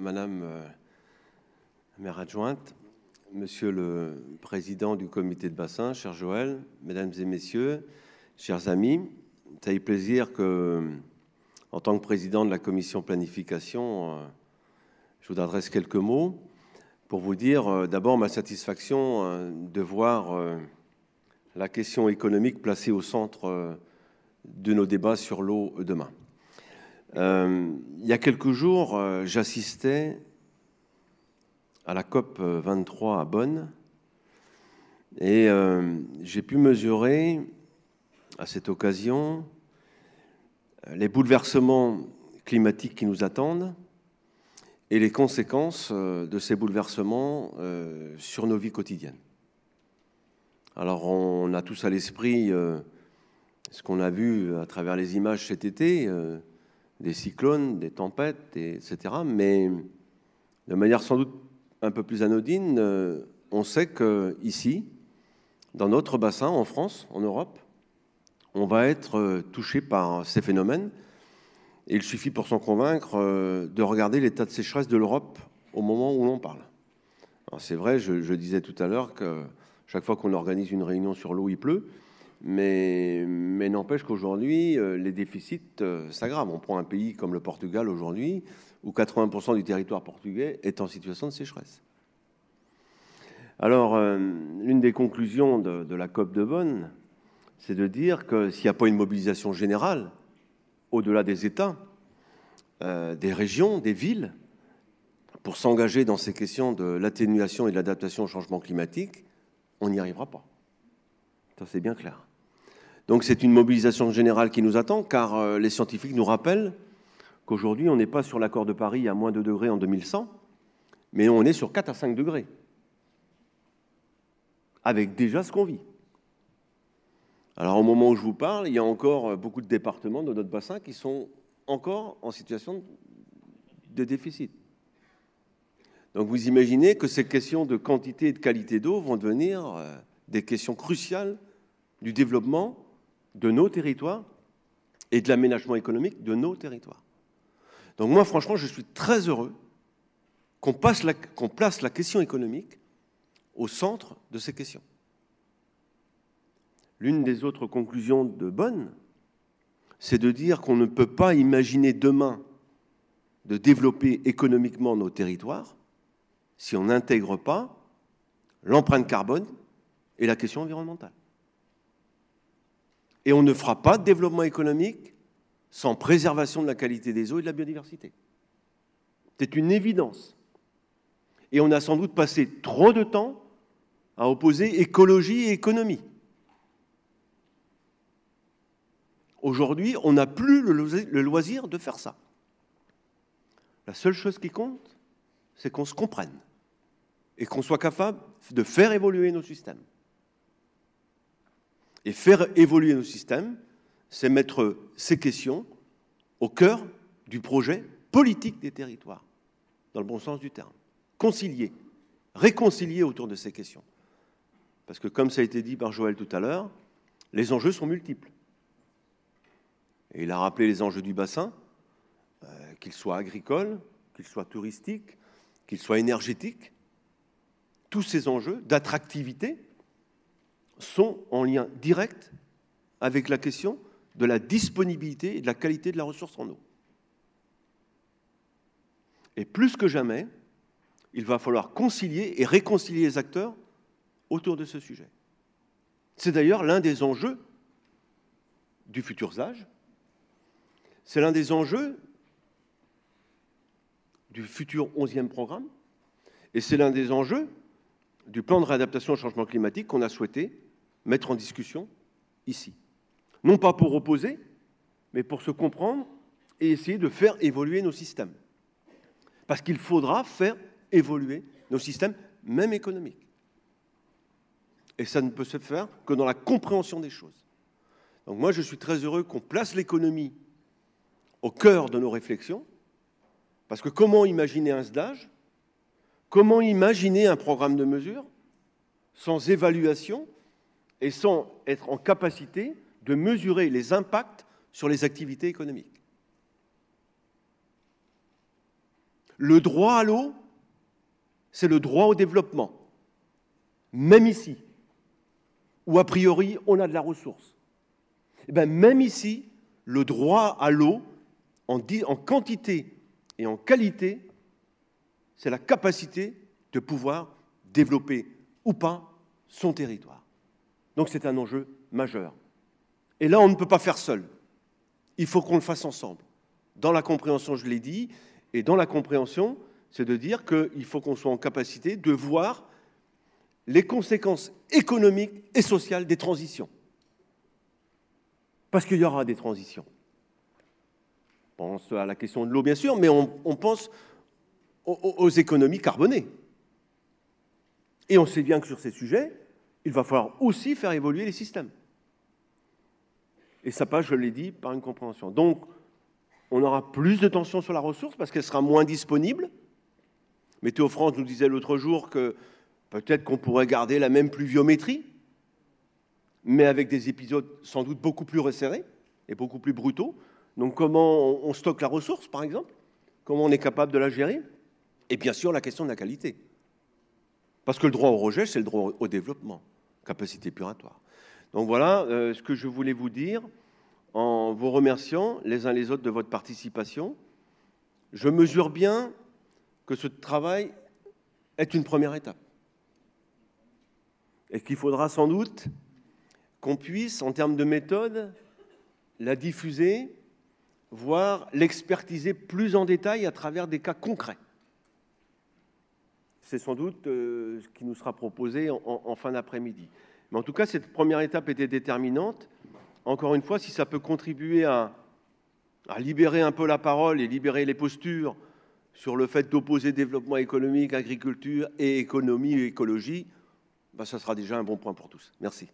Madame euh, la maire adjointe, Monsieur le président du comité de bassin, cher Joël, mesdames et messieurs, chers amis, ça a eu plaisir que, en tant que président de la commission planification, euh, je vous adresse quelques mots pour vous dire euh, d'abord ma satisfaction de voir la question économique placée au centre de nos débats sur l'eau demain. Euh, il y a quelques jours, euh, j'assistais à la COP 23 à Bonn et euh, j'ai pu mesurer à cette occasion les bouleversements climatiques qui nous attendent et les conséquences de ces bouleversements sur nos vies quotidiennes. Alors on a tous à l'esprit ce qu'on a vu à travers les images cet été des cyclones, des tempêtes, etc. Mais de manière sans doute un peu plus anodine, euh, on sait qu'ici, dans notre bassin, en France, en Europe, on va être euh, touché par ces phénomènes. Et il suffit pour s'en convaincre euh, de regarder l'état de sécheresse de l'Europe au moment où l'on parle. C'est vrai, je, disais tout à l'heure que chaque fois qu'on organise une réunion sur l'eau, il pleut. Mais, n'empêche qu'aujourd'hui, euh, les déficits euh, s'aggravent. On prend un pays comme le Portugal aujourd'hui, où 80% du territoire portugais est en situation de sécheresse. Alors, l'une euh, des conclusions de, la COP de Bonn, c'est de dire que s'il n'y a pas une mobilisation générale, au-delà des États, des régions, des villes, pour s'engager dans ces questions de l'atténuation et de l'adaptation au changement climatique, on n'y arrivera pas. Ça, c'est bien clair. Donc c'est une mobilisation générale qui nous attend, car euh, les scientifiques nous rappellent qu'aujourd'hui, on n'est pas sur l'accord de Paris à moins de 2 degrés en 2100, mais on est sur 4 à 5 degrés, avec déjà ce qu'on vit. Alors au moment où je vous parle, il y a encore euh, beaucoup de départements de notre bassin qui sont encore en situation de déficit. Donc vous imaginez que ces questions de quantité et de qualité d'eau vont devenir euh, des questions cruciales du développement de nos territoires et de l'aménagement économique de nos territoires. Donc moi, franchement, je suis très heureux qu'on place la question économique au centre de ces questions. L'une des autres conclusions de Bonne, c'est de dire qu'on ne peut pas imaginer demain de développer économiquement nos territoires si on n'intègre pas l'empreinte carbone et la question environnementale. Et on ne fera pas de développement économique sans préservation de la qualité des eaux et de la biodiversité. C'est une évidence. Et on a sans doute passé trop de temps à opposer écologie et économie. Aujourd'hui, on n'a plus le loisir de faire ça. La seule chose qui compte, c'est qu'on se comprenne et qu'on soit capable de faire évoluer nos systèmes. Et faire évoluer nos systèmes, c'est mettre ces questions au cœur du projet politique des territoires, dans le bon sens du terme. Concilier, réconcilier autour de ces questions. Parce que comme ça a été dit par Joël tout à l'heure, les enjeux sont multiples. Et il a rappelé les enjeux du bassin, euh, qu'ils soient agricoles, qu'ils soient touristiques, qu'ils soient énergétiques. Tous ces enjeux d'attractivité, sont en lien direct avec la question de la disponibilité et de la qualité de la ressource en eau. Et plus que jamais, il va falloir concilier et réconcilier les acteurs autour de ce sujet. C'est d'ailleurs l'un des enjeux du futur âge. C'est l'un des enjeux du futur 11e programme. Et c'est l'un des enjeux du plan de réadaptation au changement climatique qu'on a souhaité mettre en discussion ici. Non pas pour opposer, mais pour se comprendre et essayer de faire évoluer nos systèmes. Parce qu'il faudra faire évoluer nos systèmes, même économiques. Et ça ne peut se faire que dans la compréhension des choses. Donc moi, je suis très heureux qu'on place l'économie au cœur de nos réflexions, parce que comment imaginer un SDAGE Comment imaginer un programme de mesure sans évaluation et sans être en capacité de mesurer les impacts sur les activités économiques. Le droit à l'eau, c'est le droit au développement, même ici, où a priori on a de la ressource. Et eh ben, même ici, le droit à l'eau, en, en quantité et en qualité, c'est la capacité de pouvoir développer ou pas son territoire. Donc c'est un enjeu majeur. Et là, on ne peut pas faire seul. Il faut qu'on le fasse ensemble. Dans la compréhension, je l'ai dit, et dans la compréhension, c'est de dire qu'il faut qu'on soit en capacité de voir les conséquences économiques et sociales des transitions. Parce qu'il y aura des transitions. On pense à la question de l'eau, bien sûr, mais on, pense aux économies carbonées. Et on sait bien que sur ces sujets, il va falloir aussi faire évoluer les systèmes. Et ça passe, je l'ai dit, par une compréhension. Donc, on aura plus de tension sur la ressource parce qu'elle sera moins disponible. Météo France nous disait l'autre jour que peut-être qu'on pourrait garder la même pluviométrie, mais avec des épisodes sans doute beaucoup plus resserrés et beaucoup plus brutaux. Donc comment on stocke la ressource, par exemple Comment on est capable de la gérer Et bien sûr, la question de la qualité. Parce que le droit au rejet, c'est le droit au développement, capacité puratoire. Donc voilà euh, ce que je voulais vous dire en vous remerciant les uns les autres de votre participation. Je mesure bien que ce travail est une première étape et qu'il faudra sans doute qu'on puisse, en termes de méthode, la diffuser, voire l'expertiser plus en détail à travers des cas concrets. C'est sans doute euh, ce qui nous sera proposé en, fin d'après-midi. Mais en tout cas, cette première étape était déterminante. Encore une fois, si ça peut contribuer à, libérer un peu la parole et libérer les postures sur le fait d'opposer développement économique, agriculture et économie et écologie, bah, ça sera déjà un bon point pour tous. Merci.